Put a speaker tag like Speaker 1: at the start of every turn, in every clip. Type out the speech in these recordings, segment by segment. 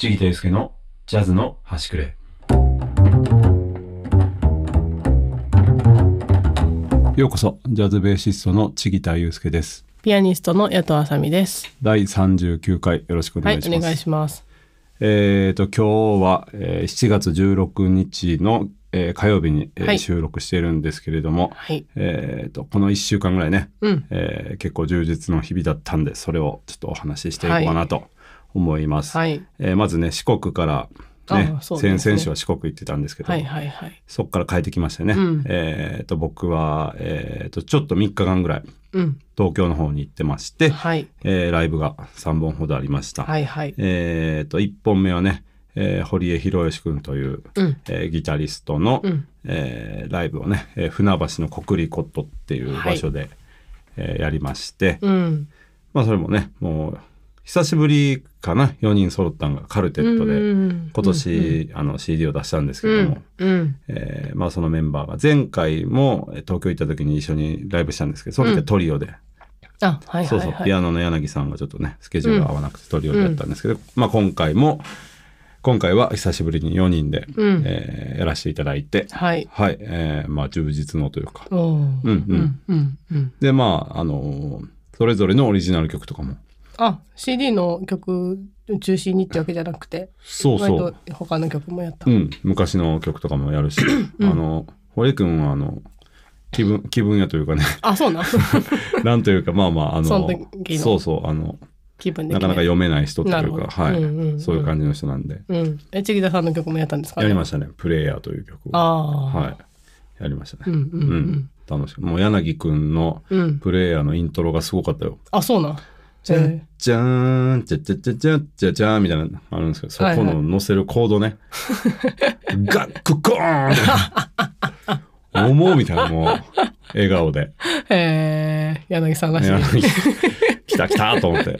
Speaker 1: ジギとユースケのジャズの端くれ。ようこそ、ジャズベーシストの千木田祐介です。
Speaker 2: ピアニストの矢戸あさみです。
Speaker 1: 第三十九回よろしくお願いします。はい、お願いします。えっ、ー、と今日は、えー、7月十六日の、えー、火曜日に、えー、はい、収録しているんですけれども、はい、えっ、ー、とこの一週間ぐらいね、うん、えー、結構充実の日々だったんでそれをちょっとお話ししていこうかなと。はい思います。はい、えー、まずね四国から
Speaker 2: ね、ね、先々週は
Speaker 1: 四国行ってたんですけど、は
Speaker 2: いはいはい、
Speaker 1: そこから帰ってきましてね、うん、えー、と僕は、えー、とちょっと3日間ぐらい、うん、東京の方に行ってまして、はい、えー、ライブが3本ほどありました。はいはい、えー、と1本目はね、えー、堀江宏義君という、うん、えー、ギタリストの、うん、えー、ライブをね、えー、船橋の国立コットっていう場所で、はい、えー、やりまして、うん、まあそれもねもう久しぶりかな4人揃ったのがカルテットで
Speaker 2: 今年
Speaker 1: あの CD を出したんですけども、えまあそのメンバーが前回も東京行った時に一緒にライブしたんですけどその時はトリオで。
Speaker 2: あはいそうそうピア
Speaker 1: ノの柳さんがちょっとねスケジュールが合わなくてトリオでやったんですけど、まあ、今回も今回は久しぶりに4人で、うえやらせていただいてはい、はえまあ充実のというか
Speaker 2: うんうん
Speaker 1: でまああのそれぞれのオリジナル曲とかも
Speaker 2: あ CD の曲中心にってわけじゃなくて
Speaker 1: そうそう
Speaker 2: 他の曲もやっ
Speaker 1: た、うん、昔の曲とかもやるし、うん、あの堀君はあの気分気分やというかね
Speaker 2: あそうなん
Speaker 1: なんというかまあまああのそうそうあの
Speaker 2: 気分、なかなか読めない人というか、はい、うんうんうん、そういう感
Speaker 1: じの人なんで、
Speaker 2: うん、えちぎださんの曲もやったんですか、ね、やりましたね
Speaker 1: 「プレイヤー」という曲はいやりましたね、
Speaker 2: うん、うん、
Speaker 1: 楽しいもう柳くんの「プレイヤー」のイントロがすごかったよ、
Speaker 2: あそうなじゃん
Speaker 1: じゃーん、じゃじゃじゃじゃじゃじゃみたいなのあるんですけど、そこの乗せるコードね。
Speaker 2: ガックコー
Speaker 1: ン思うみたいな、もう、笑顔で。
Speaker 2: えー、柳さんらしい。
Speaker 1: 来た来たと思って。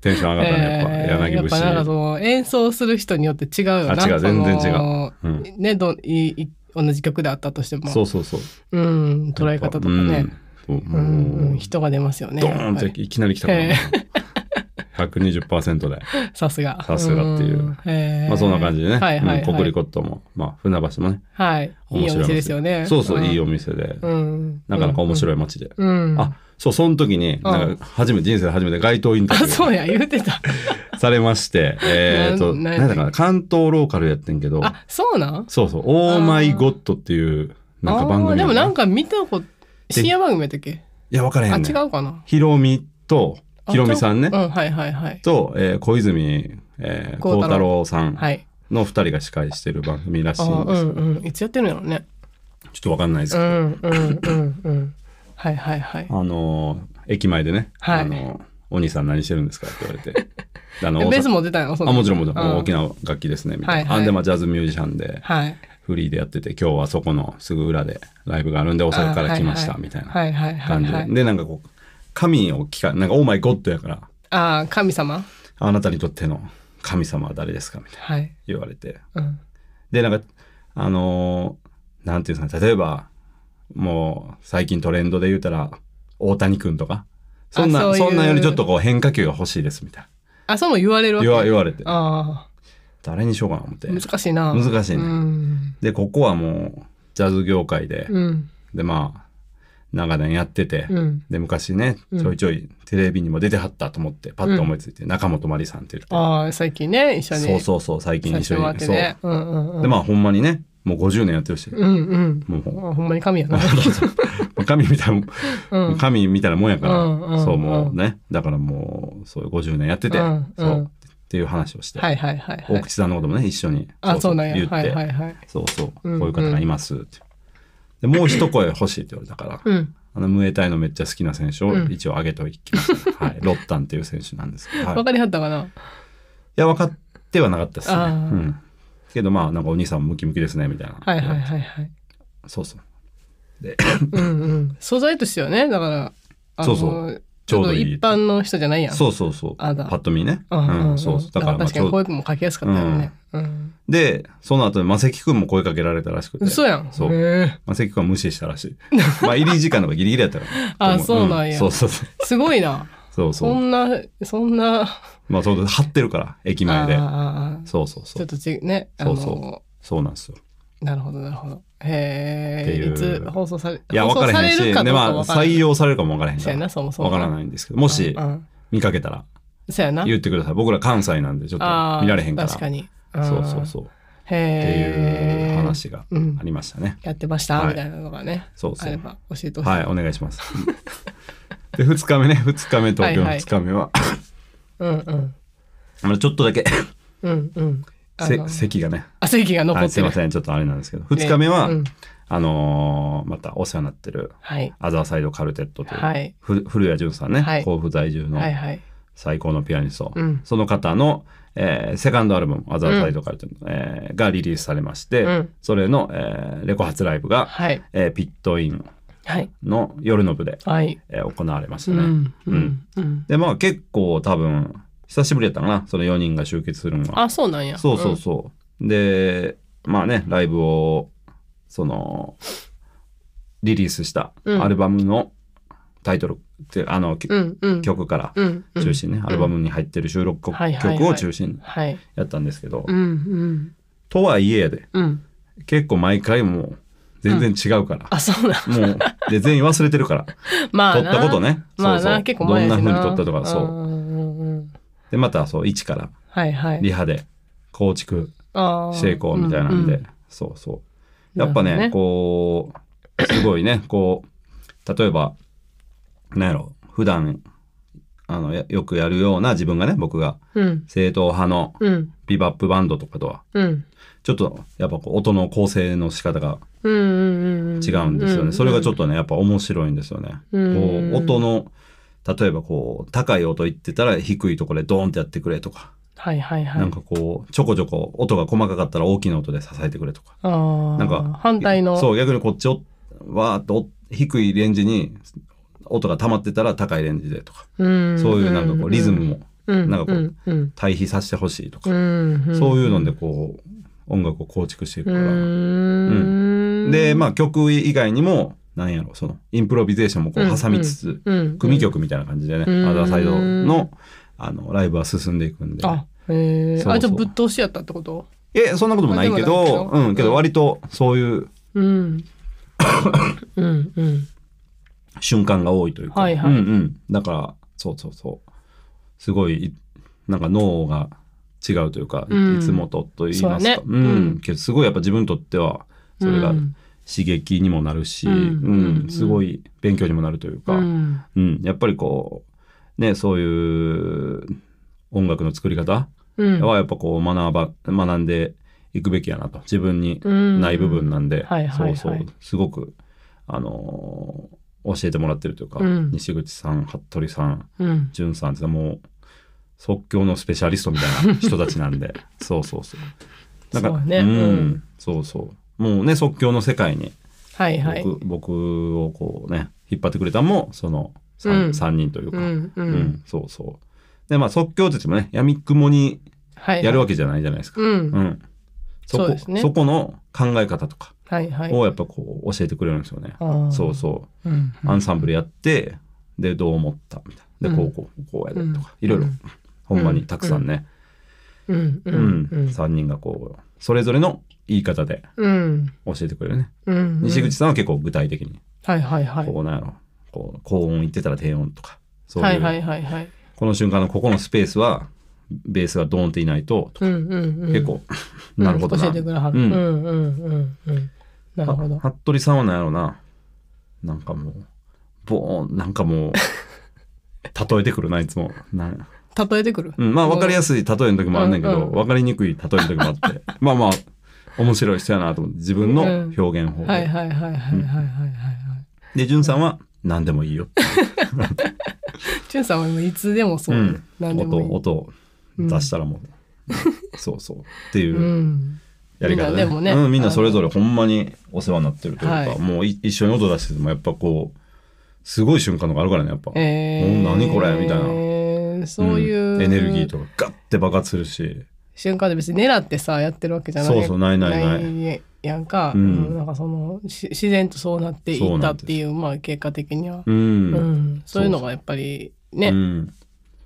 Speaker 1: テンション上がったね、やっぱ、柳節。やっぱなんかそ
Speaker 2: の、演奏する人によって違うよあ、違う、全然違う。うん、ね、どいい同じ曲であったとしても。そうそうそう。うん、捉え方とかね。もう人が出ますよね。ドーンっていきなり来たからね。
Speaker 1: 120%で。さすが。さすがっていう。まあそんな感じでね。はいはいコクリコットも、まあ船橋もね。はい。いいお店ですよね。そうそう、いいお店で。うん。なかなか面白い街で。うん、あ、そう、その時に、なんか、初めて、人生で初めて街頭インタビュー。そ
Speaker 2: うや、言うてた。
Speaker 1: されまして、えっと、なんだかな、関東ローカルやってんけど。あ、そうなんそうそう、オーマイゴッドっていう、なんか番組。でもなん
Speaker 2: か見たこと深夜番組やったっけ
Speaker 1: いや、分からへんねあ、違うかな。ヒロミと、ヒロミさんね。うん、
Speaker 2: はいはいはい。
Speaker 1: と、えー、小泉、えー、孝太郎さんの2人が司会してる番組らしいんです、う
Speaker 2: んうん。いつやってるんやろうね。
Speaker 1: ちょっと分かんないですけど。う
Speaker 2: んうんうんうん。はいはいはい。
Speaker 1: あのー、駅前でね、はい、あのー、お兄さん何してるんですかって言われて。あのベースも出たよ。あ、もちろんもちろん。大きな楽器ですね、みたいな。はいはい、あんで、まあ、ジャズミュージシャンで。はい。フリーでやってて、今日はそこのすぐ裏でライブがあるんで、遅阪から来ましたみたいな
Speaker 2: 感じで。で、なんか
Speaker 1: こう、神を聞か、なんか、オーマイゴッドやから。
Speaker 2: ああ、神様
Speaker 1: あなたにとっての神様は誰ですかみたいな言われて。で、なんか、あのなんていうんですか、例えば、もう最近トレンドで言うたら、大谷君とか、
Speaker 2: そんな、そそんなよりちょっと
Speaker 1: こう変化球が欲しいですみたいな。
Speaker 2: あ、そうも言われるわけ言われて。ああ。
Speaker 1: 誰にしようかな思って難
Speaker 2: しいな難しいね、うん、
Speaker 1: でここはもうジャズ業界で、うん、でまあ長年やってて、うん、で昔ねちょいちょいテレビにも出てはったと思ってパッと思いついて、中本真理さんっていう
Speaker 2: ああ最近ね一緒にそうそうそう最近一緒に、ね、そう、うんうんうん、でまあほ
Speaker 1: んまにねもう50年やってるし、うんうん、も
Speaker 2: うほんまに神やな 神みたいな、うん、
Speaker 1: 神みたいなもんやから、うんうん、そうもうねだからもうそういう50年やってて、うんうん、そうっていう話をして、はいはいはい、はい、大口さんのこともね一緒にあそうなんや言って、はいはいはい、そうそうこういう方がいますって、うんうん、でもう一声欲しいって言われたから、うん、あのムエタイのめっちゃ好きな選手を一応挙げときました、うん、はい、ロッタンっていう選手なんですけど、はい、分かりはったかないや分かってはなかったですね、うん、けどまあなんかお兄さんムキムキですねみたいな
Speaker 2: はいはいはいはい
Speaker 1: そうそうで
Speaker 2: うん、うん、素材としてはねだからそうそうちょうどいい。一般の人じゃないやん。そうそうそう。あだ。パッと見ね。うん、そうそうだから、確かに声もかけやすかったよね。
Speaker 1: で、その後に、マセキ君も声かけられたらしくて。嘘や
Speaker 2: ん。そう。
Speaker 1: マセキ君は無視したらしい。まあ、入り時間とかギリギリやったか
Speaker 2: ら。あ、そうなんや。そうそうそう。すごいな。そうそう。そんな、そんな。
Speaker 1: まあ、そう、張ってるから、駅前で。そうそうそう。ちょっとち、ね。そうそう。そうなんですよ。
Speaker 2: なるほど、なるほど。へえ。いつ放送され、いや、分からへんし、で、まあ、採用されるかも分からへんし、そもそも。分からないんですけ
Speaker 1: ど、もし、見かけたら、言ってください。僕ら関西なんで、ちょっと見られへんから。確かに。そうそうそう。
Speaker 2: へっていう話がありましたね。やってました、みたいなのがね。そうそう。あれば教えてほしい。はい、お願いしま
Speaker 1: す。で、2日目ね、2日目、東京の2日目は。うんうん。ちょっとだけ。
Speaker 2: うんうん。せ席がね。あ、席が残ってる、はい、すいませ
Speaker 1: ん、ちょっとあれなんですけど。2日目は、うん、あのー、またお世話になってる、はい、アザーサイドカルテットという、はい、ふ古谷淳さんね、はい、甲府在住の最高のピアニスト、はいはい、その方の、えー、セカンドアルバム、アザーサイドカルテット、うん、えー、がリリースされまして、うん、それの、えー、レコ初ライブが、はいえー、ピットイン。の夜の部で、はいえー、行われましたね、うんうんうん、でまあ結構多分久しぶりやったかな、その4人が集結するのは。
Speaker 2: あ、そうなんや。そうそうそ
Speaker 1: う。うん、で、まあね、ライブを、その、リリースしたアルバムのタイトル、ってあの、うんうん、曲から中心ね、うんうん、アルバムに入ってる収録曲,、を中心にやったんですけど、はいとはいえやで、うん、結構毎回もう全然違うから、うん、
Speaker 2: あそうなだも
Speaker 1: うで全員忘れてるから
Speaker 2: まあ撮ったことねまあそうそう、結構どんなふうに撮ったとかそう
Speaker 1: で、またそう、一から
Speaker 2: はいはい。リ
Speaker 1: ハで構築成功みたいなんで、うんうんそうそう。やっぱね、こう、すごいね、こう、例えば、なんやろ、普段、あの、よくやるような自分がね、僕がうん。正統派のビバップバンドとかとは、うん。ちょっとやっぱこう音の構成の仕方が
Speaker 2: 違うんですよね。それがちょ
Speaker 1: っとね、やっぱ面白いんですよね。こう音の例えばこう、高い音言ってたら低いとこでドーンってやってくれとか。
Speaker 2: はいはいはい。なんか
Speaker 1: こう、ちょこちょこ音が細かかったら大きな音で支えてくれとか。
Speaker 2: あなんか、反対の。そう、
Speaker 1: 逆にこっちを、わーっと低いレンジに音が溜まってたら高いレンジでとか。
Speaker 2: うんそういうなんかこう、リズムも、なんかこう、
Speaker 1: 対比させてほしいとか。うんそういうのでこう、音楽を構築していくか
Speaker 2: ら。うんで、
Speaker 1: まあ曲以外にも、なんやろそのインプロビゼーションもこう挟みつつ、組曲みたいな感じでね、アザーサイドのあのライブは進んでいくんで、
Speaker 2: あへえじゃぶっ通しやったってこと
Speaker 1: えそんなこともないけどうんけど割とそういう、
Speaker 2: うん、うんうん
Speaker 1: 瞬間が多いというか、はいはい、うんうん、だからそうそうそうすごいなんか脳が違うというか、いつもとと言いますか、うん、けどすごいやっぱ自分にとってはそれが、刺激にもなるし、うん、うん、すごい勉強にもなるというか、うん、うん、やっぱりこう、ね、そういう音楽の作り方はやっぱこう学ば、学んでいくべきやなと、自分にない部分なんで、そうそう、すごく、あのー、教えてもらってるというか、西口さん、服部さん、潤、うん、さんってもう、即興のスペシャリストみたいな人たちなんで、そうそ
Speaker 2: うそう。なんか、そうね、うん、
Speaker 1: そうそう。もうね、即興の世界に、
Speaker 2: はいはい、僕
Speaker 1: 僕をこうね、引っ張ってくれたのも、その 3,、うん、3人というか、う
Speaker 2: んうん、うん、
Speaker 1: そうそう。で、まあ即興って言ってもね、やみくもにやるわけじゃないじゃないですか。はいはい、うん、うん
Speaker 2: そこ、ね、そ
Speaker 1: この考え方とかをやっぱこう教えてくれるんですよね。はいはい、そうそう、うんうん、アンサンブルやってでどう思ったみたいなでこうこうこうやるとか、うん、いろいろ、うん、ほんまにたくさんね、
Speaker 2: うんうんうん、
Speaker 1: 3人がこうそれぞれの言い方で
Speaker 2: 教えてくれるね、うんうん西口
Speaker 1: さんは結構具体的に、
Speaker 2: はいはいはい、ここなんやろ
Speaker 1: こう高音言ってたら低音とかそういう、はいはいはいはい、この瞬間のここのスペースはベースがドーンっていないととうんうんうん、結構なるほどな、うん、教えてくれはる、うん、う
Speaker 2: んうんうんなるほど
Speaker 1: 服部さんはなんやろうななんかもうボーンなんかもう 例えてくるないつもな
Speaker 2: 例えてくる、うん、
Speaker 1: まあ分かりやすい例えの時もあんねんけど、うんうん、分かりにくい例えの時もあってまあまあ面白い人やなと思って自分の表現方法、うん、はい
Speaker 2: はいはいはいはいはい
Speaker 1: で潤さんは何でもいいよ
Speaker 2: 潤 さんはいつでもそう、音、音を出し
Speaker 1: たらもう、そうそうってい
Speaker 2: うやり方で、ね、ね、うん、みんなそれぞ
Speaker 1: れほんまにお世話になってるというか、もう一緒に音出しててもやっぱこうすごい瞬間とかあるからねやっぱ
Speaker 2: 「えー、何これ」みたいな、えー、そういう、エネルギーとか
Speaker 1: ガッて爆発するし。
Speaker 2: 瞬間で別に狙ってさやってるわけじゃないそうそうないないないやんか、うん、なんかその自然とそうなっていったっていうまあ結果的には、うん、うん、そういうのがやっぱりね、うん、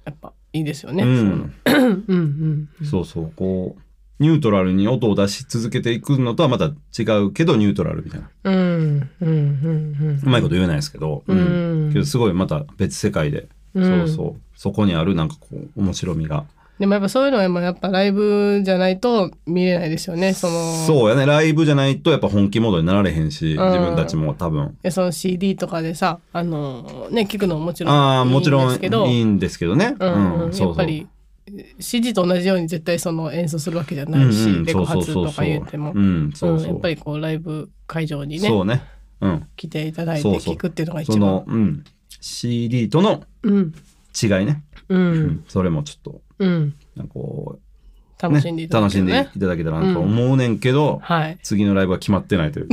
Speaker 2: やっぱいいですよね。うん、そうんうん、
Speaker 1: そうそうこうニュートラルに音を出し続けていくのとはまた違うけどニュートラルみたいな。
Speaker 2: うん、うん、うん、うまいこと言えないで
Speaker 1: すけど、うん、けどすごいまた別世界で、そうそうそこにあるなんかこう面白みが
Speaker 2: でもやっぱそういうのはやっぱライブじゃないと見れないですよねそのそうや
Speaker 1: ねライブじゃないとやっぱ本気モードになられへんし、うん、自分たちも多分
Speaker 2: いその CD とかでさあのね聞くのももちろんああもちろんいいんですけどね、うん、うん、やっぱり CD と同じように絶対その演奏するわけじゃないし、うんうん、レコ発とか言ってもやっぱりこうライブ会場にねそうね、うん、来ていただいて聞くっていうのが一番そうそう
Speaker 1: その、うん、CD との、うん違いね、うん、それもちょっと、うん、なんかこ
Speaker 2: う楽しんでいただけ,、
Speaker 1: たらなと思うねんけど、うんはい、次のライブは決まってないという。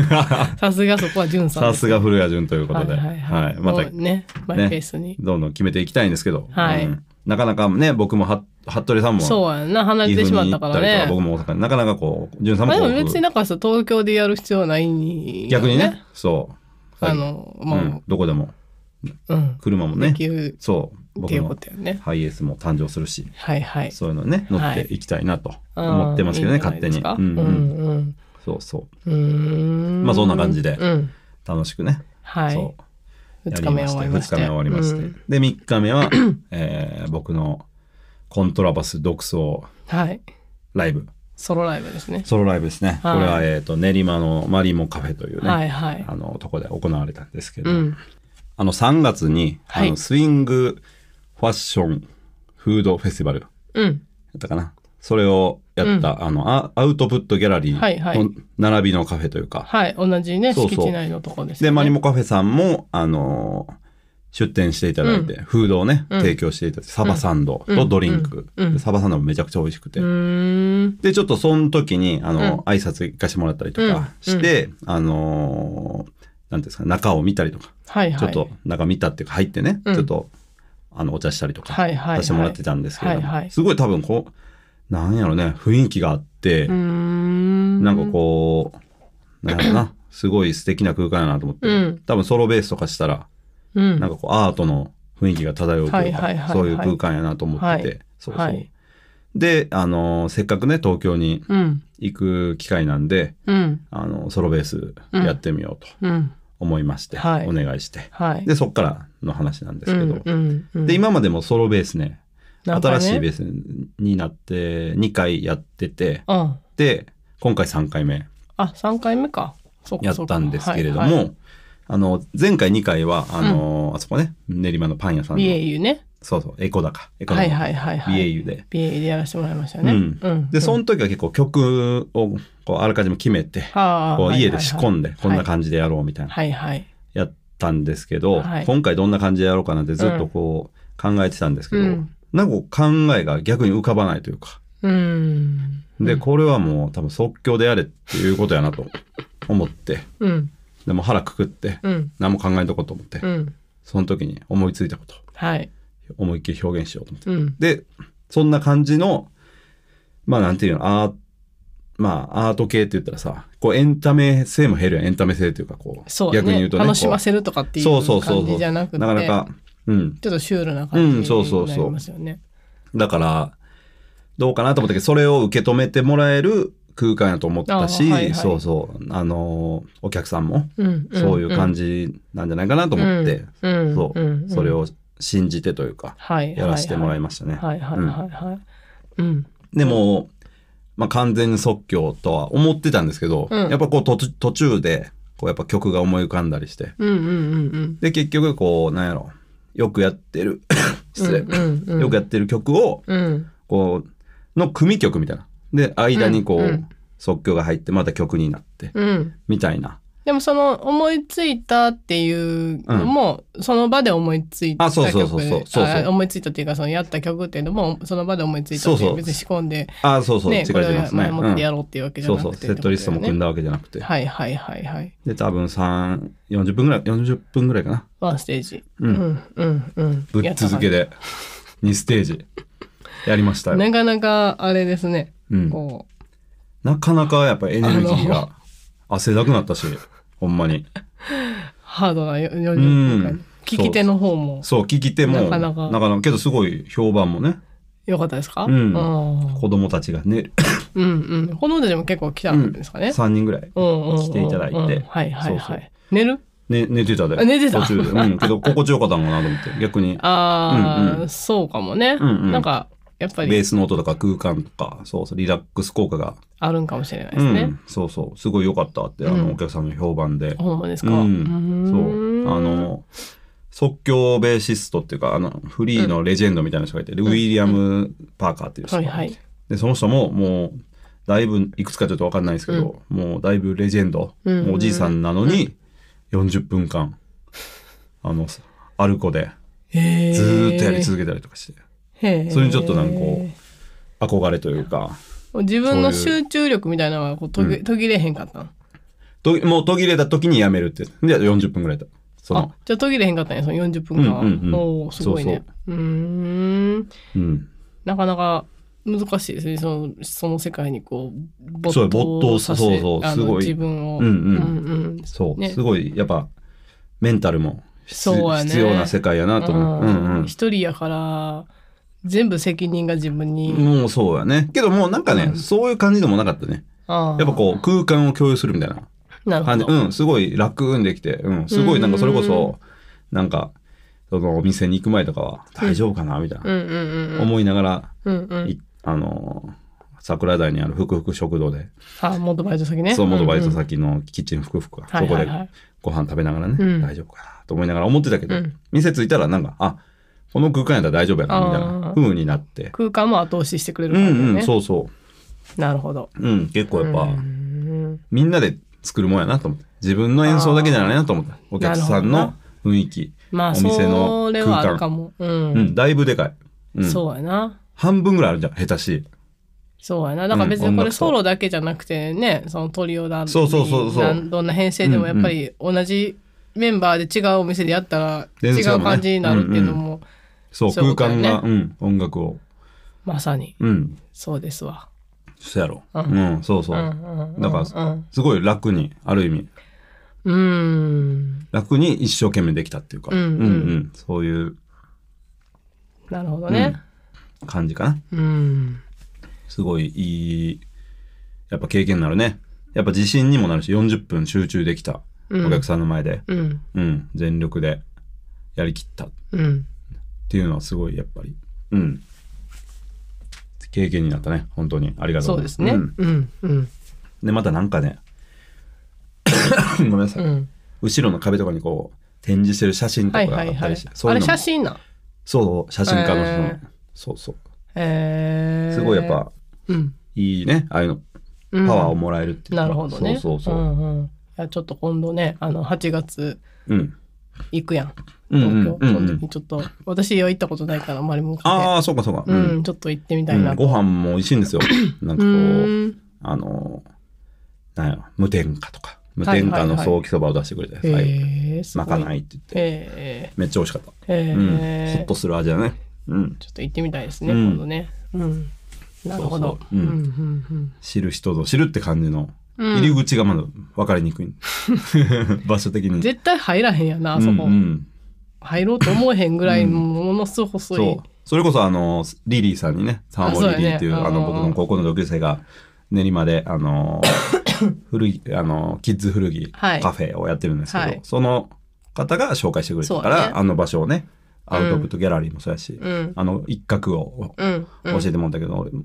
Speaker 2: さすがそこは潤さん、さすが
Speaker 1: 古谷潤ということで、はい、はいはい、またね、
Speaker 2: マイペースに、
Speaker 1: どんどん決めていきたいんですけど、はいうん、なかなかね、僕も服部さんも。そう
Speaker 2: やな、離れてしまったからね。僕
Speaker 1: も大阪なかなかこう、潤さんも。でも別に
Speaker 2: なんかさ、東京でやる必要はない逆にね、そう。あの、もうん、どこでも。車もね、そう僕の
Speaker 1: ハイエースも誕生するし、はいはい、そういうのね乗っていきたいなと
Speaker 2: 思ってますけどね、勝手にうんうんそうそうまあそんな感じで楽しくね、はい、そう2日目終わりまして
Speaker 1: で3日目は、えー、僕のコントラバス独奏ライブ、
Speaker 2: ソロライブですね
Speaker 1: ソロライブですね、これは、えー、と練馬のマリモカフェというね、あのとこで行われたんですけど、あの3月に、はい、あのスイングファッションフードフェスティバルうん。やったかな。それをやった、うん、あのアウトプットギャラリーの並びのカフェというか。
Speaker 2: はい、はい、同じねそうそう、敷地内のとこです、ね、で、マニ
Speaker 1: モカフェさんも、あの出店していただいて、うん、フードをね、うん、提供していただいて、サバサンドとドリンク。サバサンドもめちゃくちゃ美味しく
Speaker 2: て。で、
Speaker 1: ちょっとその時に、あの、挨拶行かしてもらったりとかして、あのていうんですか、中を見たりとか。はいはい、ちょっと中見たっていうか入ってね、うん、ちょっとあのお茶したりとかさせてもらってたんですけどはいはい、すごい多分こうなんやろね雰囲気があって
Speaker 2: ん
Speaker 1: なんかこうなんやろな すごい素敵な空間やなと思って、うん、多分ソロベースとかしたら、うん、なんかこうアートの雰囲気が漂うというか、そういう空間やなと思ってて、はい、そうそう。はい、で、あのー、せっかくね東京に行く機会なんで、うん、あのソロベースやってみようと。思いまして、はい、お願いして、はい、でそっからの話なんですけど、うんうん、で今までもソロベースね、ね、新しいベースになって2回やってて、うん、で今回3回目
Speaker 2: あ3回目かやったんですけれども、はいはい、
Speaker 1: あの、前回2回は、あの、あそこね、練馬のパン屋さんの。
Speaker 2: BAU ね。
Speaker 1: そうそう、エコだか。エコだか。はいはいはい、はい。BAU で。
Speaker 2: BAU でやらせてもらいましたね。うん。うん、で、その
Speaker 1: 時は結構曲をこうあらかじめ決めて、こう家で仕込んで、こんな感じでやろうみたいな。はいはい。やったんですけど、はい、今回どんな感じでやろうかなってずっとこう考えてたんですけど、うん、なんか考えが逆に浮かばないというか。
Speaker 2: うん。
Speaker 1: で、これはもう多分即興でやれっていうことやなと思って。うん。でも腹くくって、うん、何も考えとこうと思って、うん、その時に思いついたこと、はい、思いっきり表現しようと思って、うん、でそんな感じのまあなんていうのアーまあアート系って言ったらさこうエンタメ性も減るやんエンタメ性というかこ
Speaker 2: う、ね、逆に言うとね楽しませるとかっていう感じじゃなくてなかなか、うん、ちょっとシュールな感じになりますよね、そうそうそ
Speaker 1: うだからどうかなと思ったけどそれを受け止めてもらえる空間やと思ったし、はいはい、そうそう、あのー、お客さんも、
Speaker 2: そういう感
Speaker 1: じなんじゃないかなと思って、そう、それを信じてという
Speaker 2: か、やらせてもらいましたね。
Speaker 1: でも、まあ、完全に即興とは思ってたんですけど、うん、やっぱこう途中でこうやっぱ曲が思い浮かんだりして、で結局こうなんやろよくやってる
Speaker 2: 失礼、よく
Speaker 1: やってる曲を、こうの組曲みたいなで間にこう、即興が入ってまた曲になって、みたいな
Speaker 2: でもその思いついたっていうのも、その場で思いついた曲、うん、そうそうそうそう思いついたっていうかそのやった曲っていうのもその場で思いついたっていう別に仕込んであそうそう、違いれを前もってやろうっていうわけじゃなくて、うん、そうそうセットリストも組んだわけじゃなくて、はいはいはいはい
Speaker 1: で多分3 40分ぐらい40分ぐらいかな
Speaker 2: ワンステージうんうんうんうんぶっ続け
Speaker 1: で2ステージやりましたよ
Speaker 2: なかなかあれですねこ
Speaker 1: う、なかなかやっぱエネルギーが汗だくなったし、ほんまに。
Speaker 2: ハードなよ、0分聞き手の方も。
Speaker 1: そう、聞き手も。なかなか。なかなか、けどすごい評判もね。
Speaker 2: よかったですかうん。
Speaker 1: 子供たちがね。
Speaker 2: うんうん。子供たちも結構来たんですかね。3人ぐらい来ていただいて。はいはいはい。寝る
Speaker 1: ね、寝てたで。寝てた。うん。けど、心地よかったのかなと思って、逆に。ああ、
Speaker 2: そうかもね。なんか、やっぱり。ベース
Speaker 1: の音とか空間とか、そうそう、リラックス効果が。
Speaker 2: あるんかもしれないですね。うん、
Speaker 1: そうそう、すごい良かったって、あの、お客さんの評判で。ほんまですか。うん、そう。あの、即興ベーシストっていうか、あの、フリーのレジェンドみたいな人がいて、うん、ウィリアム・パーカーっていう人、はいはい。で、その人も、もう、だいぶ、いくつかちょっとわかんないですけど、うん、もうだいぶレジェンド、うんうん、おじいさんなのに、40分間、あの、アルコで、
Speaker 2: ずっとやり続
Speaker 1: けたりとかして。
Speaker 2: それにちょっとなんかこ
Speaker 1: う憧れというか
Speaker 2: 自分の集中力みたいなのはこう途切,、途切れへんかったん
Speaker 1: ともう途切れた時にやめるってじゃあ40分ぐらいだそのあ
Speaker 2: じゃあ途切れへんかったねその40分間は、うんうんうんおおすごいねうんうんなかなか難しいですねそのその世界にこう没そう没頭頭さそうそうすごい自分を、うんうんうんそう、ねすごい
Speaker 1: やっぱメンタルも
Speaker 2: 必そうね必要な世界やなと思うう、んうんん、一人やから全部責任が自分に。
Speaker 1: もうそうやね。けどもうなんかね、うんそういう感じでもなかったね。ややっぱこう、空間を共有するみたいななるほ感じ。ど。うん、すごい楽にできて、うん、すごいなんかそれこそ、なんか、そのお店に行く前とかは大丈夫かなみたいな、うん
Speaker 2: うんうん思いながら、うんうん。い
Speaker 1: あのー桜台にあるふくふく食堂で、
Speaker 2: あ、元バイト先ね。そう、元バイト先
Speaker 1: のキッチンふくふくは、うんうん。そこいではご飯食べながらね、うん大丈夫かなと思いながら思ってたけど、うん店着いたらなんか、あ、この空間やったら大丈夫やなみたいな風になって
Speaker 2: 空間も後押ししてくれるからね、うんうん、そうそうなるほど、うん、結構やっぱん
Speaker 1: みんなで作るもんやなと思って自分の演奏だけじゃないなと思ったお客さんの雰囲気、まあ、お店の空間それか
Speaker 2: も、うん、うん、
Speaker 1: だいぶでかい、うん、そうやな半分ぐらいあるじゃん下手しい
Speaker 2: そうやなだから別にこれソロだけじゃなくてね、そのトリオだそうそうそうそうどんな編成でもやっぱり同じメンバーで違うお店でやったら違う感じになるっていうのも、うんうんそう空間が、
Speaker 1: うん、音楽を。
Speaker 2: まさにうん。そうですわそうやろ。ううんそうそう。だからすごい楽に、ある意味、うん
Speaker 1: 楽に一生懸命できたっていうか、うんうんそういう
Speaker 2: なるほどね感じかな。うん
Speaker 1: すごいいい、やっぱ経験になるね。やっぱ自信にもなるし、40分集中できた。お客さんの前で、うんうん、全力でやりきった。うんっていうのはすごいやっぱり、うん、経験になったね本当にありがとうそうですね、うん、うん、でまたなんかね
Speaker 2: ごめんなさい、うん、
Speaker 1: 後ろの壁とかにこう展示してる写真とかがあったりして、はいはいあれ写真なそう写真家の人の、えー、そうそう
Speaker 2: へえー、すごいやっぱ、うん、
Speaker 1: いいねああいうのパワーをもらえるっていううん、なるほどねそうそうそう、う
Speaker 2: んうん、いやちょっと今度ねあの8月、うん、行くやん。東京、その時にちょっと、私行ったことないから、周りも
Speaker 1: ああ、そうかそうか。ううん、
Speaker 2: ちょっと行ってみたいなと。ご飯
Speaker 1: も美味しいんですよ。なんかこうあの、なんや、無添加とか。無添加のソーキそばを出してくれた野菜。へ
Speaker 2: え、まかないって言って。めっちゃ美味しかった。え、へうん。ほっと、す
Speaker 1: る味だね。うん。ち
Speaker 2: ょっと行ってみたいですね、うん今度ね。うん。なるほど。そうそうんうんうん
Speaker 1: 知る人ぞ知るって感じの入り口がまだ分かりにくい。場所的に。
Speaker 2: 絶対入らへんやな、あそこ。うんうん、入ろうと思えへんぐらい、ものすごい細いうんそ。
Speaker 1: それこそ、あの、リリーさんにね、サーモリリーっていう、あ、ね、の、僕の高校の同級生が、練馬で、あの、古着、あの、キッズ古着カフェをやってるんですけど、はい、その方が紹介してくれたから、ね、あの場所をね、アウトプットギャラリーもそうやし、うん、あの一角を教えてもらったけど、うん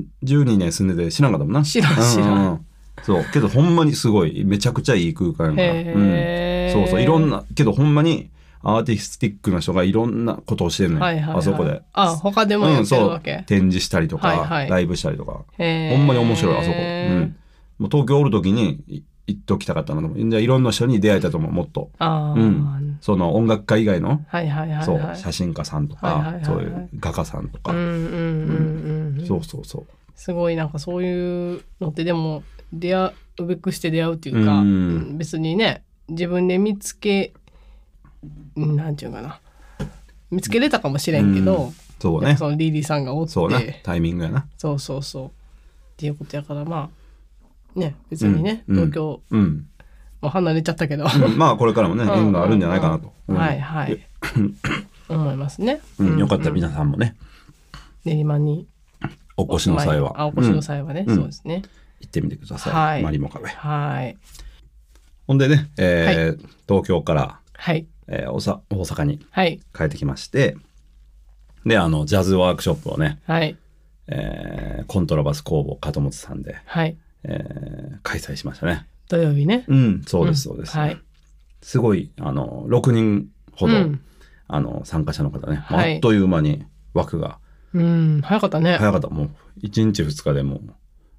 Speaker 1: うん、12年住んでて知らんかったもんな知らん知らん、うんうん、そうけどほんまにすごいめちゃくちゃいい空間やから、うん、そうそういろんなけどほんまにアーティスティックな人がいろんなことをしてるの、はいはい、あそこであ
Speaker 2: 他でもやってるわけ、うん、
Speaker 1: 展示したりとか、はいはい、ライブしたりとかほ
Speaker 2: んまに面白いあそこ、うん、
Speaker 1: もう東京おる時に行っておきたかったなと思ういろんな人に出会えたと思うもっと、うん、その音楽家以外の、はいはいはいはい、そう写真家さんとか、はいはいはい、そういう画家さんと
Speaker 2: かそうそうそうすごいなんかそういうのってでも出会うべくして出会うていうか、うん、別にね自分で見つけなんていうかな見つけれたかもしれんけど、うん、そうねそのリリーさんがおって
Speaker 1: タイミングやな
Speaker 2: そうそうそうっていうことやからまあね別にね、うん、東京、うんまあ、離れちゃったけど、まあこれからもね 縁があるんじゃないかなと、はいはい 思いますね、うんよかったら皆さんもね練馬にお越しの際はあお越しの際はね、そうですね
Speaker 1: 行ってみてください。はい、マリモカフェ。
Speaker 2: はい。
Speaker 1: ほんでね、えー、はい、東京から、はい、えー、おさ大阪に帰ってきまして、で、あの、ジャズワークショップをね、はい、えー、コントラバス工房門本さんで、はいえー、開催しましたね。土曜日ね。うん、そうです、そうです、ねうん、はい。すごい、あの、6人ほど、うん、あの、参加者の方ね、はい、あっという間に枠が。
Speaker 2: うん、早かったね。早かった。
Speaker 1: もう、1日2日でも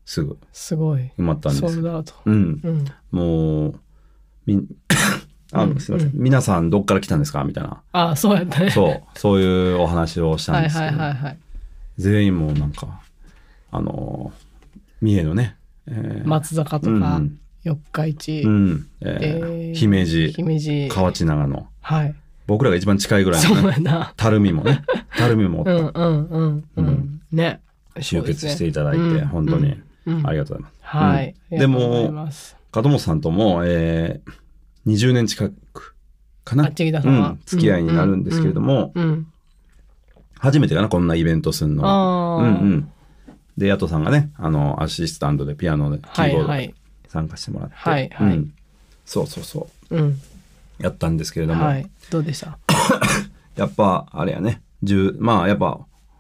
Speaker 1: すぐ
Speaker 2: すごい埋まったんです
Speaker 1: うん、もうみ あのすみません、うん皆さんどっから来たんですかみたいな
Speaker 2: あそうやったねそう
Speaker 1: そういうお話をしたんですけど、はいはいはい全員もなんかあの三重のね、えー、松坂とか、うん
Speaker 2: 四日市、うんえー、えー、姫路姫路河内長
Speaker 1: 野、はい、僕らが一番近いぐらいの、ね、たるみもね たるみもうん
Speaker 2: うんうん、うん、ね集結していただいて、う本当に、うん、ありがとうございます。はい。でも、門
Speaker 1: 本さんとも、えー、20年近く
Speaker 2: かな、うん、付き合いになるんですけれども、
Speaker 1: 初めてかな、こんなイベントすんの。うんうん、で、ヤトさんがね、あの、アシスタントでピアノで、キーボード参加してもらって、はいはい、うん、そうそうそう、うん、やったんですけれども、はい、どうでした やっぱ、あれやね、まあ、やっぱ、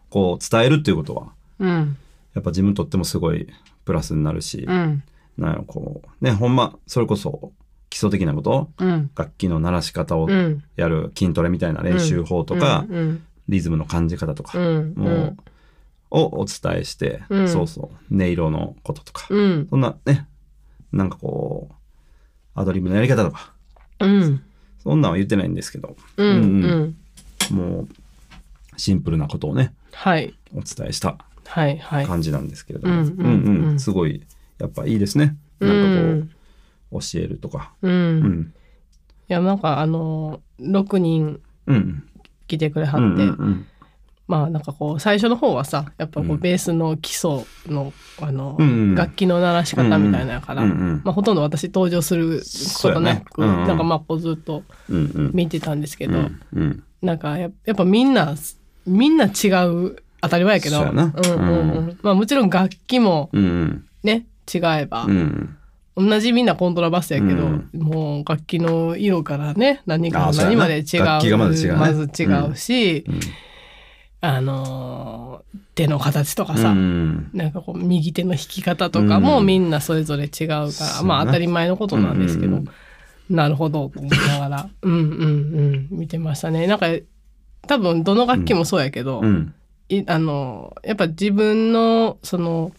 Speaker 1: こう、伝えるっていうことは、うん、やっぱ自分とってもすごいプラスになるし、うん、なんかこうねほんまそれこそ基礎的なこと、うん、楽器の鳴らし方をやる筋トレみたいな練習法とか、うん、リズムの感じ方とか、もう、をお伝えして、そうそう音色のこととか、そんなねなんかこうアドリブのやり方とか、そんなんは言ってないんですけど、うんもうシンプルなことをね、はい、お伝えした
Speaker 2: 感じなんですけれども、
Speaker 1: すごいやっぱいいですね。なんかこう、教えるとか。うん。
Speaker 2: いや、なんかあの、6人来てくれはって、まあなんかこう最初の方はさやっぱこうベースの基礎の,、あの楽器の鳴らし方みたいなやから、まあ、ほとんど私登場することなく、なんかまあこうずっと見てたんですけど、なんかやっぱみんなみんな違う当たり前やけど、うんうんまあもちろん楽器もね、違えば、同じみんなコントラバスやけど、もう楽器の色からね何が何まで違うまず違うし、あの手の形とかさ、うん、なんかこう右手の弾き方とかもみんなそれぞれ違うから、うん、まあ当たり前のことなんですけど、うん、なるほどと思いながらうんうんうん見てましたねなんか多分どの楽器もそうやけど、うん、あのやっぱ自分のその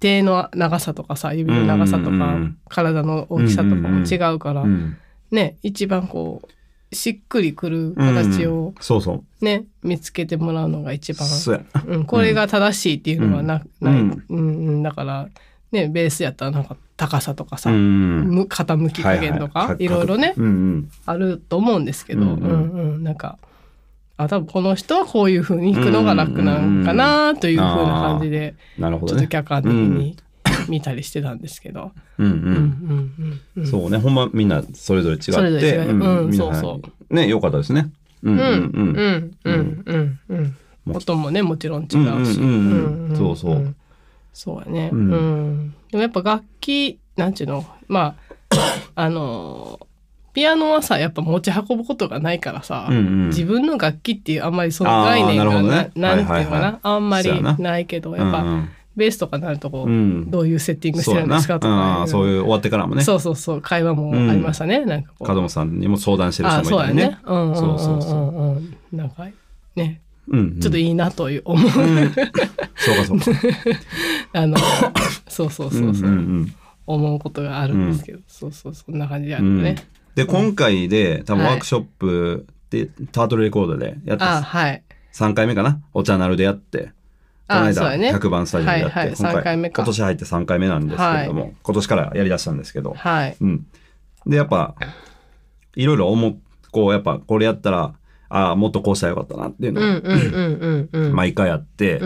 Speaker 2: 手の長さとかさ指の長さとか、うんうんうん、体の大きさとかも違うから、うんうん、ね一番こうしっくりくる形を、ね、うんうん、そうそうね見つけてもらうのが一番う、うん、これが正しいっていうのはな,、ない、うんだからねベースやったらなんか高さとかさ、傾き加減とか、はいはい、ろいろね、うんうん、あると思うんですけど、うんうん、なんか。あ多分この人はこういうふうに行くのが楽なんかなというふうな感じで、なるほど、ちょっと客観的に見たりしてたんですけど。そう
Speaker 1: ねほんまみんなそれぞれ違ってそう、そうそうね良かったですね。うんうんうんうんうん
Speaker 2: うんうん音もねもちろん違うし。そうそう。そうやね、うんでもやっぱ楽器なんちゅうのまああのピアノはさやっぱ持ち運ぶことがないからさ、うんうん、自分の楽器っていうあんまりその概念がな,、ね、なんていうかな、はいはいはい、あんまりないけどやっぱ、うんうん、ベースとかなるとこう、うん、どういうセッティングしてるんですかとか、ね、そういう終わってからもねそうそうそう会話もありましたね、うん、なんか門
Speaker 1: さんにも相談してる人もいたりねそうそう
Speaker 2: そうなんかねうんうん、ちょっといいなという思う、うん、そうかそうか あの そうそうそうそううんうんうん、思うことがあるんですけど、うん、そうそうそんな感じであるね、で、今
Speaker 1: 回で多分ワークショップで、タートルレコードでやったはい。3回目かなお茶なるでやって。
Speaker 2: この間、100番スタジオでやって、今回目か今年
Speaker 1: 入って3回目なんですけれども、今年からやりだしたんですけど、はい。うん。で、やっぱ、いろいろ思っ、こう、やっぱこれやったら、ああ、もっとこうしたらよかったなっていう
Speaker 2: のを毎
Speaker 1: 回やって、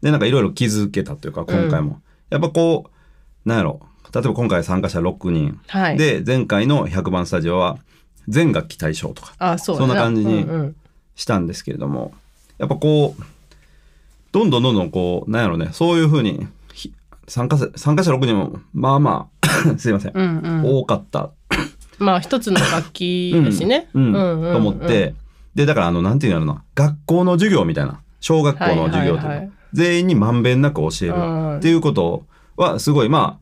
Speaker 1: で、なんかいろいろ気づけたというか、今回も。やっぱこう、なんやろ、例えば今回参加者6人、はい、で前回の100番スタジオは全楽器対象とか
Speaker 2: あそうそんな感じに
Speaker 1: したんですけれども、うんうん、やっぱこうどんどんどんどんこうなんやろうねそういうふうに参加参加者6人もまあまあ すいません、うんうん、多かった
Speaker 2: まあ一つの楽器だしね、うんうんうんうん、と思って
Speaker 1: でだからあのなんていうのな学校の授業みたいな小学校の授業とか、はいはいはい、全員にまんべんなく教えるっていうことはすごいまあ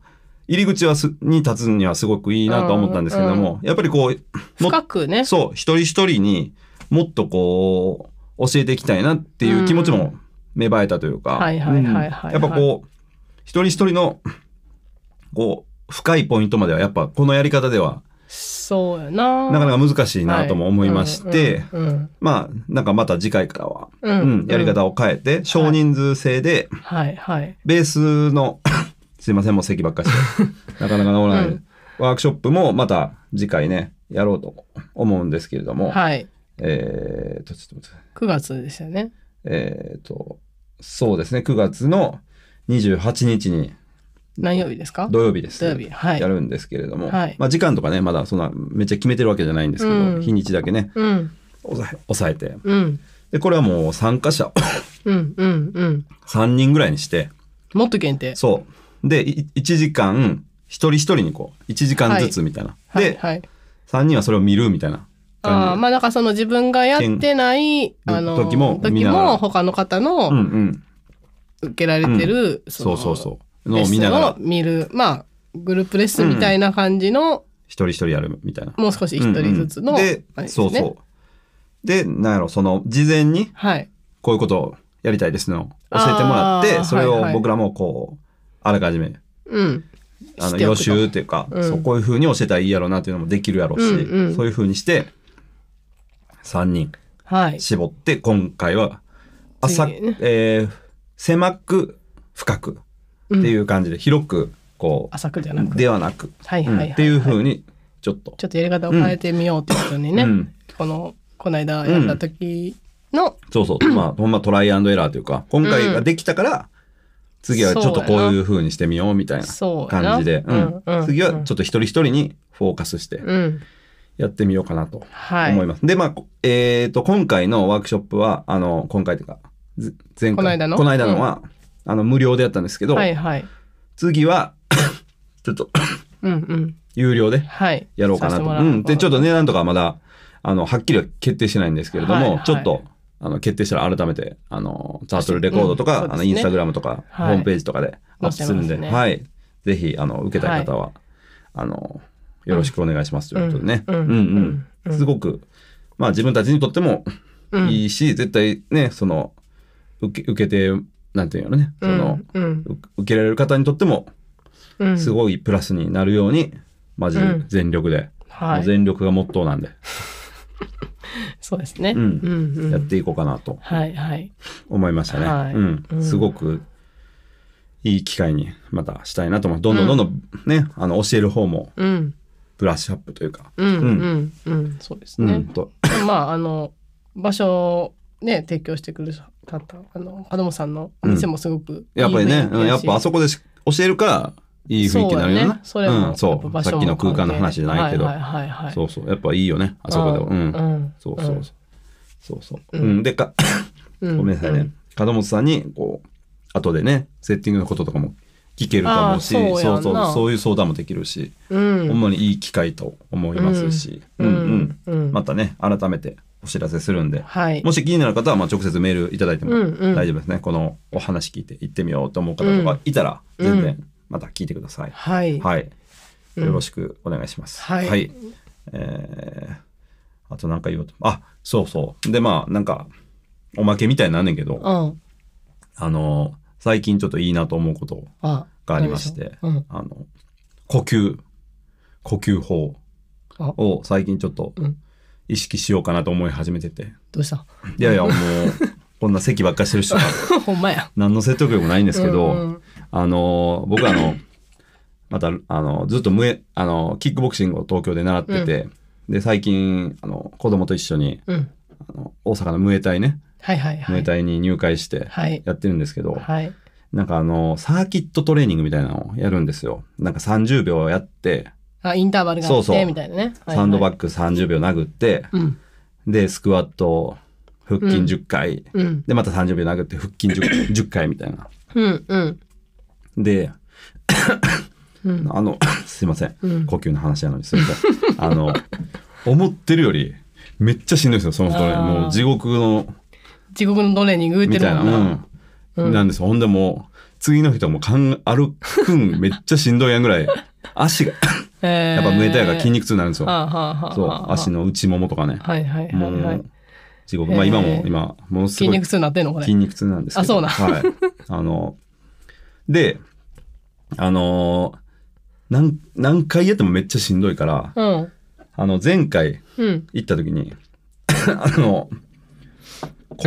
Speaker 1: 入り口はすに立つにはすごくいいなと思ったんですけども、うんうん、やっぱりこう、深くね。そう、一人一人にもっとこう、教えていきたいなっていう気持ちも芽生えたというか、やっ
Speaker 2: ぱこ
Speaker 1: う、一人一人の、こう、深いポイントまではやっぱこのやり方では、
Speaker 2: そうやな。なかなか難しいなとも思いまして、
Speaker 1: まあ、なんかまた次回からは、
Speaker 2: うん、うん、やり方
Speaker 1: を変えて、少人数制で、
Speaker 2: はい、はい、はい。
Speaker 1: ベースのすいません、もう席ばっかして。なかなか直らない、うん、ワークショップもまた次回ね、やろうと思うんですけれども。はい。えーと、ちょっと待って。
Speaker 2: 9月ですよね。
Speaker 1: えーと、そうですね、9月の28日に。
Speaker 2: 何曜日ですか土曜日です。土曜日。はい。
Speaker 1: やるんですけれども。はい。まあ時間とかね、まだそんな、めっちゃ決めてるわけじゃないんですけど、うん、日にちだけね。うん。抑えて。うん。で、これはもう参加者
Speaker 2: うんうんうん。
Speaker 1: 3人ぐらいにして。
Speaker 2: もっと限定。
Speaker 1: そう。で、1時間、一人一人にこう、1時間ずつみたいな。はい、で、はい、3人はそれを見るみたいな。
Speaker 2: ああ、まあなんかその自分がやってない、あの、時も、時も他の方の、受けられてる、うん、そ
Speaker 1: そうそうそう。のを見ながら。
Speaker 2: 見る。まあ、グループレッスンみたいな感じの、うん、
Speaker 1: 一人一人やるみたいな。もう少し一人ずつの、うんうんで、で、そうそう。で、なんやろ、その、事前に、こういうことをやりたいですの、教えてもらって、それを僕らもこう、あらかじめ。うん。あの予習っていうか、うん、そうこういうふうに教えたらいいやろうなっていうのもできるやろうし、うんうん、そういうふうにして3人絞って、今回は浅、ねえー、狭く深くっていう感じで、広くこう
Speaker 2: 浅くじゃなく
Speaker 1: ではなく、はいはい、っていうふうにちょっと
Speaker 2: ちょっとやり方を変えてみようってことにね、このこの間やった時の、
Speaker 1: そうそうまあほんまトライアンドエラーというか今回ができたから、
Speaker 2: 次はちょっとこうい
Speaker 1: う風にしてみようみたいな感じで、うんうん、次はちょっと一人一人にフォーカスして。やってみようかなと思います。はい、で、まあ、えっ、ー、と、今回のワークショップは、あの、今回というか、前回。この間のこの間のは、あの、無料でやったんですけど、はいはい、次は ちょっとうんうん、有料でやろうかなと。はい、うん。で、ちょっとね、なんとかまだ、あの、はっきりは決定してないんですけれども、はいはい、ちょっとあの、決定したら改めて、あの、タートルレコードとか、うんね、あの、インスタグラムとか、はい、ホームページとかでアップするんで、ね、はい。ぜひ、あの、受けたい方は、はい、あの、よろしくお願いしますということでね。うん、うん、うん。すごく、まあ自分たちにとってもいいし、絶対ね、その、受け、受けて、なんていうのね、その、受けられる方にとっても、すごいプラスになるように、マジで全力で、はい、全力がモットーなんで。
Speaker 2: そうですね、やっ
Speaker 1: ていこうかなと、
Speaker 2: はいはい、
Speaker 1: 思いましたね、はいうん、すごくいい機会にまたしたいなと思うどんどんどんどんね、あの教える方も
Speaker 2: ブ
Speaker 1: ラッシュアップというか、うんうん
Speaker 2: うんそうですね、とまああの場所ね提供してくる方あの門本さんの店もすごくやっぱりねやっぱあそ
Speaker 1: こで教えるからいい雰囲気になるよね。ねそうん、そうさっきの空間の話じゃないけど、はいはいはい、そうそうやっぱいいよねあそこでは、うん、うん、そうそうそう、そうそう、うん、でかごめんなさいね、門本さんにこう後でねセッティングのこととかも聞けると思うしそうそうそういう相談もできるし、うん、ほんまにいい機会と思いますし、うんうんうん、うん、またね改めてお知らせするんで、はい、もし気になる方はまあ直接メール頂いても大丈夫ですね、うんうん、このお話聞いて行ってみようと思う方とかいたら全然また聞いてください。はい。はい。よろしくお願いします。うん、はい、はい、えー、あと何か言おうと。あ、そうそう。で、まあ、なんか、おまけみたいになんねんけど、うん、あの、最近ちょっといいなと思うこと
Speaker 2: がありまして、うん、
Speaker 1: あの、呼吸、呼吸法を最近ちょっと意識しようかなと思い始めてて。どうしたいやいや、もう、こんな席ばっかしてる人
Speaker 2: ほんまや。
Speaker 1: 何の説得力もないんですけど、うんうんあの、僕あの、また、あの、ずっと無え、あの、キックボクシングを東京で習ってて、うん、で、最近、あの、子供と一緒に、うん、あの大阪のムえタイね、はいはいはい、ムエタイに入会してやってるんですけど、はい、なんかあの、サーキットトレーニングみたいなのをやるんですよ。なんか30秒やって、
Speaker 2: あ、インターバルがあって、そうそうみたいなね、はいはい、サンドバ
Speaker 1: ッグ30秒殴って、うん、で、スクワット、腹筋10回、で、また30秒殴って腹筋 10, 10回みたいな。
Speaker 2: うんうん
Speaker 1: であの すいません、呼吸の話なのにすいませんあの思ってるよりめっちゃしんどいですよその人ねもう地獄の
Speaker 2: 地獄のトレーニングみたいな、うんな
Speaker 1: んですほんでもう次の人もかん歩くん めっちゃしんどいやんぐらい足が
Speaker 2: やっぱいたやから筋肉痛になるんですよ、そう足
Speaker 1: の内ももとかね、は
Speaker 2: いはいはい、
Speaker 1: 地獄まあ今も今ものすごい筋肉
Speaker 2: 痛なってんのこれ筋
Speaker 1: 肉痛なんですあそうな、はい、あのであの何、何回やってもめっちゃしんどいから、うん、あの、前回行った時に、うん、あの、呼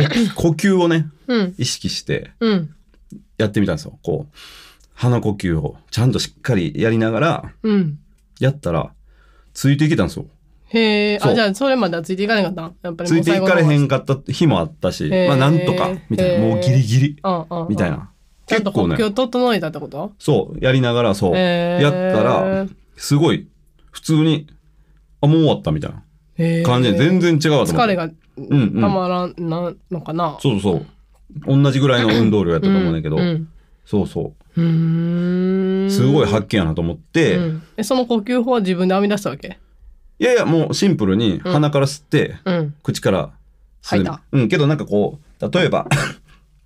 Speaker 1: 吸をね、うん、意識して、やってみたんですよ。こう、鼻呼吸をちゃんとしっかりやりながら、やったら、ついていけたんですよ。
Speaker 2: へえ、あ、じゃあそれまではついていかなかったやっぱりついていかれへ
Speaker 1: んかった日もあったし、まあなんとか、みたいな、もうギリギリ、みたいな
Speaker 2: 結構ね。国ね。整えたってこと
Speaker 1: そう、やりながらそう、えー、やったら、すごい、普通に、あ、もう終わったみた
Speaker 2: いな感じで、全然違う疲れがたまらんなのかな、うん、そうそ
Speaker 1: う同じぐらいの運動量やったと思うんだけど、うんうん、そうそう。うんすごい発見やなと思って、うん、
Speaker 2: えその呼吸法は自分で編み出したわけ
Speaker 1: いやいやもうシンプルに鼻から吸って、うん、口から吸う、うん、けどなんかこう例えば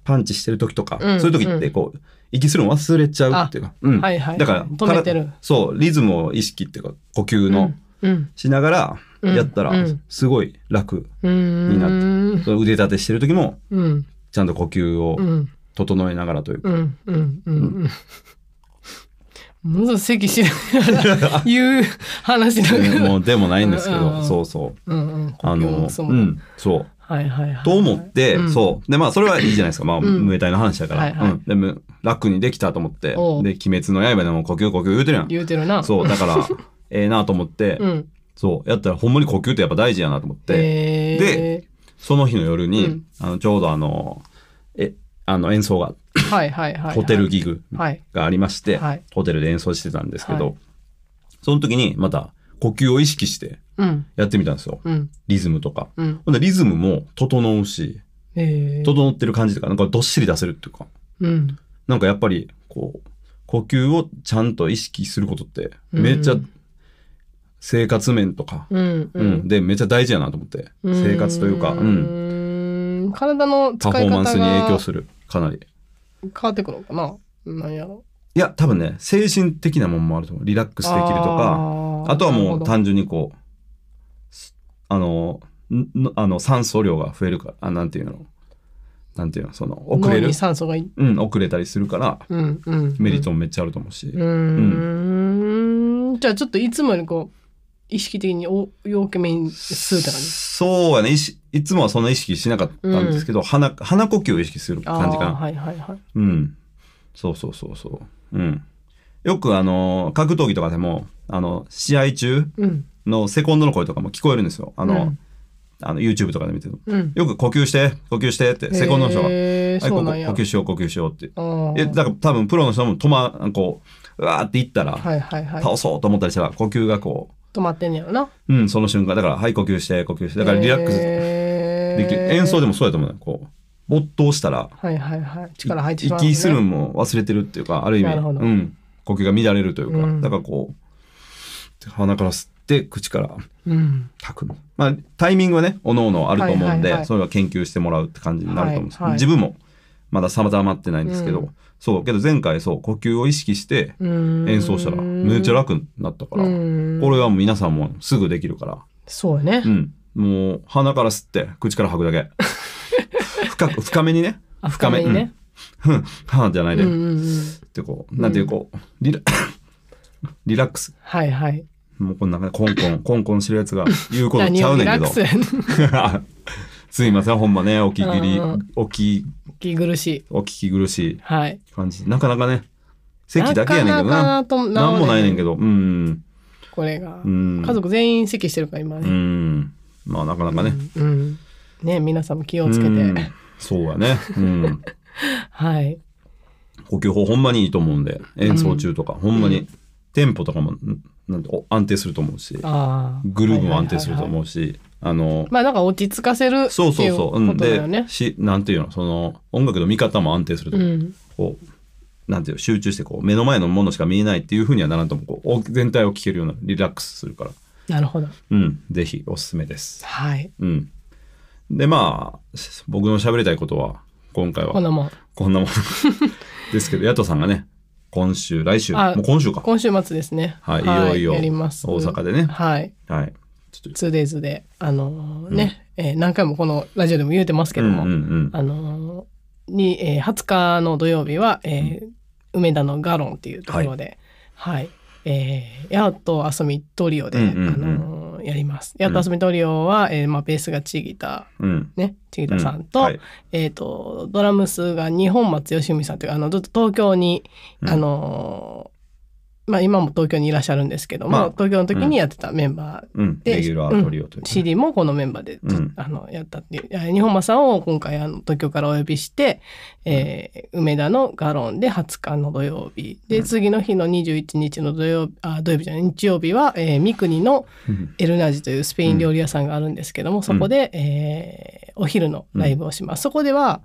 Speaker 1: パンチしてる時とか、うん、そういう時ってこう、うん、息するの忘れちゃうっていうか、うん、はいはい、だから止めてるそうリズムを意識っていうか呼吸の、しながらやったらすごい楽
Speaker 2: になって、うん
Speaker 1: うん、腕立てしてる時もちゃんと呼吸を整えながらというか。
Speaker 2: うんうんうんも席しなう 話だもうでもないんですけど、そうそう、うんうん、あの、うん、そうはいはいはい。
Speaker 1: と思って、うん、そう。で、まあ、それはいいじゃないですか。まあ、ムエタイの話だから。はいはい、うん。で、楽にできたと思って。で、鬼滅の刃でも呼吸呼吸言うてるやん。言
Speaker 2: うてるな。そう。だから、
Speaker 1: ええなと思って、うん、そう。やったら、ほんまに呼吸ってやっぱ大事やなと思って。で、その日の夜に、うん、あの、ちょうどあの、え、あの、演奏が、
Speaker 2: はいはいはい、はい、ホテルギグが
Speaker 1: ありまして、はい、ホテルで演奏してたんですけど、はい、その時にまた、呼吸を意識してやってみたんですよ。うん、リズムとか。うん、ほんでリズムも整うし、
Speaker 2: 整
Speaker 1: ってる感じとか、なんかどっしり出せるっていうか、うん、なんかやっぱりこう、呼吸をちゃんと意識することって、めっちゃ生活面とか、うんうん、でめっちゃ大事やなと思って、生活というか、うん、
Speaker 2: 体のパフォーマンスに影響
Speaker 1: する、かなり。
Speaker 2: 変わってくのかななんやろ。
Speaker 1: いや多分ね精神的なもんもあると思うリラックスできるとかあとはもう単純にこうあのあの酸素量が増えるからあなんていうのなんていうのその遅れる酸素がいうん、遅れたりするから、う
Speaker 2: んうん、うん、メリッ
Speaker 1: トもめっちゃあると思うしう
Speaker 2: んじゃあちょっといつもよりこう意識的にお陽気めに吸うって感
Speaker 1: じそうやねいいつもはそんな意識しなかったんですけど、うん、鼻鼻呼吸を意識する感じかなはいはいはいうんそうそうそうそう。うん。よくあの、格闘技とかでも、あの、試合中のセコンドの声とかも聞こえるんですよ。あの、うん、あの YouTube とかで見てる、うん、よく呼吸して、呼吸してって、セコンドの人が、はい、ここ呼吸しよう、呼吸しようって。え、だから多分プロの人も止ま、こう、うわーっていったら、は
Speaker 2: いはいはい、倒
Speaker 1: そうと思ったりしたら、呼吸がこう。
Speaker 2: 止まってんやろな。
Speaker 1: うん、その瞬間。だから、はい、呼吸して、呼吸して。だからリラックス
Speaker 2: できる。演奏で
Speaker 1: もそうやと思うよ。こう。没頭したら、
Speaker 2: はいはいはい、力入ってしまう、ね、息するも
Speaker 1: 忘れてるっていうかある意味うん、呼吸が乱れるというか、うん、だからこう鼻から吸って口から吐く、うん、まあ、タイミングはねおのおのあると思うんで、はいはいはい、それは研究してもらうって感じになると思うんです、はいはい、自分もまだ定まってないんですけど、うん、そうけど前回そう呼吸を意識して
Speaker 2: 演奏したらめっちゃ楽に
Speaker 1: なったからこれはもう皆さんもすぐできるから
Speaker 2: そうね、うん、
Speaker 1: もう鼻から吸って口から吐くだけ。深く、深めにね。
Speaker 2: 深めにね。
Speaker 1: ふ、うん、はあ、じゃないで。うんうこう、なんていう、こう、リラ、リラックス。
Speaker 2: はいはい。
Speaker 1: もうこんな、コンコン、コンコンしてるやつが言うことちゃうねんけど。すいません、ほんまね、お聞きり、お聞
Speaker 2: き苦しい。
Speaker 1: お聞き苦しい。はい。感じ。なかなかね、席だけやねんけどな。ななんもないねんけど。うん。これが。家族
Speaker 2: 全員席してるから、今ね。う
Speaker 1: ん。まあ、なかなかね。
Speaker 2: うん。ね皆さんも気をつけて。
Speaker 1: そうやね。うん。はい。呼吸法ほんまにいいと思うんで、演奏中とか、ほんまに、テンポとかも、なんて安定すると思うし、
Speaker 2: あグルーブも安定すると思う
Speaker 1: し、あの、ま
Speaker 2: あなんか落ち着かせるそうそうそう。うん、で、
Speaker 1: し、なんていうの、その、音楽の見方も安定すると思う。うん、こうなんていう集中してこう目の前のものしか見えないっていうふうにはならんともこう全体を聞けるようなリラックスするからなるほど、うん、ぜひおすすめですはい、うん、で、まあ、僕の喋りたいことは、今回は。こんなもん。こんなもん。ですけど、ヤ戸さんがね、今週、来週、もう今週か。今
Speaker 2: 週末ですね。はい、はい、いよいよ。やります。大阪でね。はい。はい。2days で、あのー、ね、うん、えー、何回もこのラジオでも言うてますけども、うんうんうん、あのー、に、えー、20日の土曜日は、えー、うん、梅田のガロンっていうところで、はい、はいえー、ヤと遊びトリオで、うんうんうん、あのー、やります。ヤと遊びトリオは、うん、えー、まあ、ベースがチギタうん、ね、チギタさんと、うんはい、えっ、ー、と、ドラムスが日本松義文さんという、あの、ずっと東京に、あのまあ、今も東京にいらっしゃるんですけども、まあ、東京の時にやってたメンバーで、うんうん、CD もこのメンバーで、うん、あのやったっていう日本馬さんを今回あの東京からお呼びして、えー、梅田のガロンで20日の土曜日で、次の日の21日の土曜日あ土曜日じゃない日曜日は、えー、三国のエルナジというスペイン料理屋さんがあるんですけども、そこで、えー、お昼のライブをします。そこでは、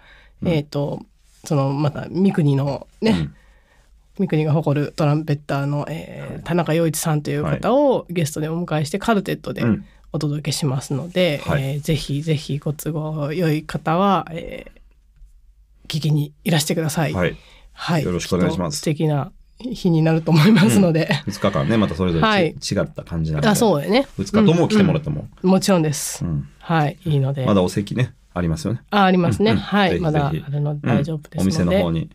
Speaker 2: えーと、とそのまた三国のね、三国が誇るトランペッターの、えー、田中陽一さんという方をゲストでお迎えしてカルテットでお届けしますので、はいえー、ぜひぜひご都合良い方は、えー、聞きにいらしてください。はい、はい、よろしくお願いします。素敵な日になると思いますので、
Speaker 1: うん、2日間ねまたそれぞれ、はい、違った感じなのであそうだね2日とも来てもらっても、うん
Speaker 2: うん、もちろんです、うん、はいいいのでまだお
Speaker 1: 席ねありますよねあありますね、うんうん、はいまだあるので大丈夫ですので、お店の方に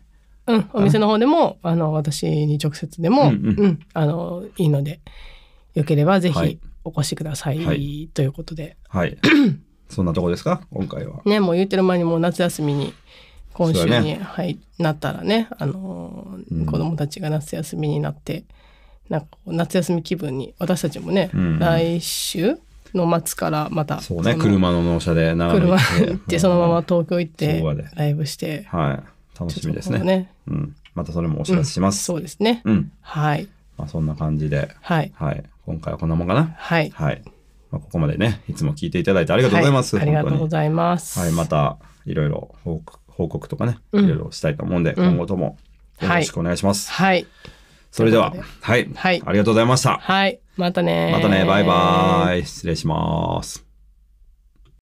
Speaker 2: うん、お店の方でもあの私に直接でも、うんうん、うん、あのいいのでよければぜひお越しください、はい、ということで、
Speaker 1: はい、そんなとこですか今回は。
Speaker 2: ねもう言ってる前にもう夏休みに今週に、ね、はい、なったらね、あのうん、子供たちが夏休みになってなんか夏休み気分に私たちもね、うん、来週の末からまたそうね車
Speaker 1: の納車で長野車行って
Speaker 2: そのまま東京行ってライブして。
Speaker 1: はい楽しみですね。ねうん、またそれもお知らせします。そうですね。うん、はい。まあそんな感じで、はい、はい、今回はこんなもんかな。はい。はい。まあここまでね、いつも聞いていただいてありがとうございます。はい、ありがとうご
Speaker 2: ざいます。はい、ま
Speaker 1: たいろいろ報告報告とかね、いろいろしたいと思うんで、うん、今後ともよろしくお願いします。はい。それでは、はい、はい、ありがとうございました。
Speaker 2: はい、またね。またね、バイバ
Speaker 1: イ。失礼します。